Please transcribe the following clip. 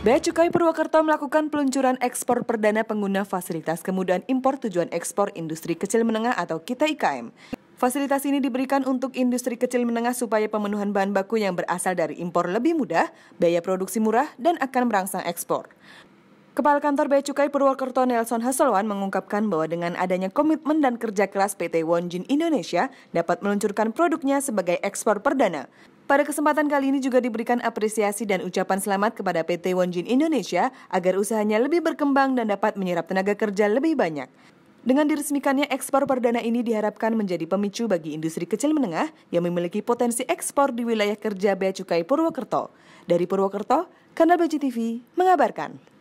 Bea Cukai Purwakarta melakukan peluncuran ekspor perdana pengguna fasilitas kemudahan impor tujuan ekspor industri kecil menengah atau kita IKM. Fasilitas ini diberikan untuk industri kecil menengah supaya pemenuhan bahan baku yang berasal dari impor lebih mudah, biaya produksi murah, dan akan merangsang ekspor. Kepala Kantor Bea Cukai Purwokerto Nelson Hasolwan mengungkapkan bahwa dengan adanya komitmen dan kerja keras PT Wonjin Indonesia dapat meluncurkan produknya sebagai ekspor perdana. Pada kesempatan kali ini juga diberikan apresiasi dan ucapan selamat kepada PT Wonjin Indonesia agar usahanya lebih berkembang dan dapat menyerap tenaga kerja lebih banyak. Dengan diresmikannya ekspor perdana ini diharapkan menjadi pemicu bagi industri kecil menengah yang memiliki potensi ekspor di wilayah kerja Bea Cukai Purwokerto. Dari Purwokerto, Kanal TV mengabarkan.